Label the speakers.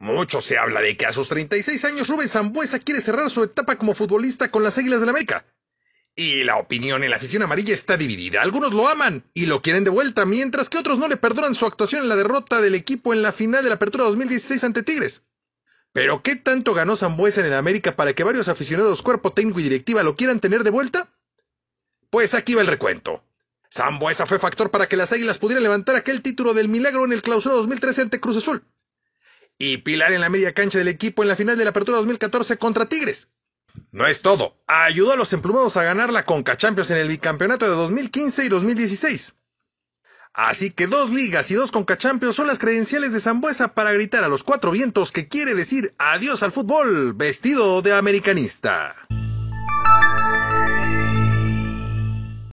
Speaker 1: Mucho se habla de que a sus 36 años Rubén Zambuesa quiere cerrar su etapa como futbolista con las Águilas de la América. Y la opinión en la afición amarilla está dividida. Algunos lo aman y lo quieren de vuelta, mientras que otros no le perdonan su actuación en la derrota del equipo en la final de la Apertura 2016 ante Tigres. Pero ¿qué tanto ganó Zambuesa en el América para que varios aficionados, cuerpo técnico y directiva lo quieran tener de vuelta? Pues aquí va el recuento. Zambuesa fue factor para que las Águilas pudieran levantar aquel título del milagro en el clausura 2013 ante Cruz Azul y pilar en la media cancha del equipo en la final de la Apertura 2014 contra Tigres. No es todo, ayudó a los emplumados a ganar la Conca en el bicampeonato de 2015 y 2016. Así que dos ligas y dos Conca son las credenciales de Zambuesa para gritar a los cuatro vientos que quiere decir adiós al fútbol vestido de americanista.